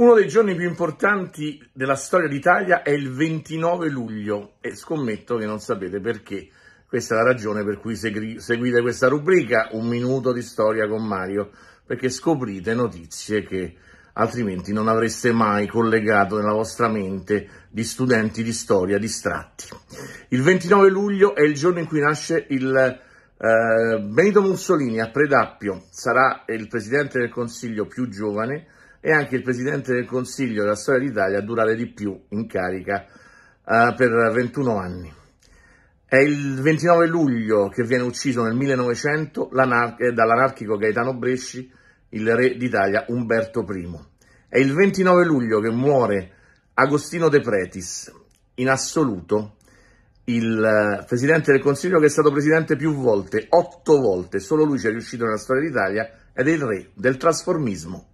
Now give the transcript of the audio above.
Uno dei giorni più importanti della storia d'Italia è il 29 luglio e scommetto che non sapete perché. Questa è la ragione per cui seguite questa rubrica Un minuto di storia con Mario, perché scoprite notizie che altrimenti non avreste mai collegato nella vostra mente di studenti di storia distratti. Il 29 luglio è il giorno in cui nasce il eh, Benito Mussolini a Predappio sarà il presidente del Consiglio più giovane e anche il presidente del Consiglio della storia d'Italia a durare di più in carica eh, per 21 anni. È il 29 luglio che viene ucciso nel 1900 eh, dall'anarchico Gaetano Bresci il re d'Italia Umberto I. È il 29 luglio che muore Agostino De Pretis, in assoluto il eh, Presidente del Consiglio che è stato Presidente più volte, otto volte, solo lui ci è riuscito nella storia d'Italia, ed è il re del trasformismo.